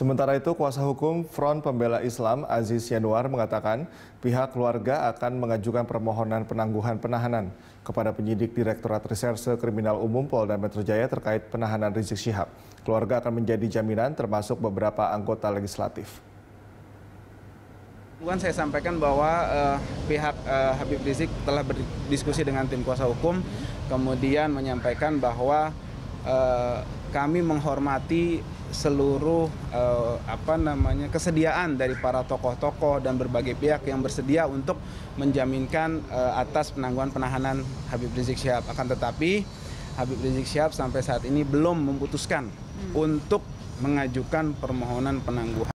Sementara itu, kuasa hukum Front Pembela Islam Aziz Yanuar mengatakan pihak keluarga akan mengajukan permohonan penangguhan penahanan kepada penyidik Direktorat Reserse Kriminal Umum Polda Metro Jaya terkait penahanan Rizik Syihab. Keluarga akan menjadi jaminan termasuk beberapa anggota legislatif. Bukan saya sampaikan bahwa uh, pihak uh, Habib Rizik telah berdiskusi dengan tim kuasa hukum, kemudian menyampaikan bahwa Eh, kami menghormati seluruh uh, apa namanya kesediaan dari para tokoh-tokoh dan berbagai pihak yang bersedia untuk menjaminkan uh, atas penangguhan penahanan Habib Rizik Syihab. Akan tetapi Habib Rizik Syihab sampai saat ini belum memutuskan hmm. untuk mengajukan permohonan penangguhan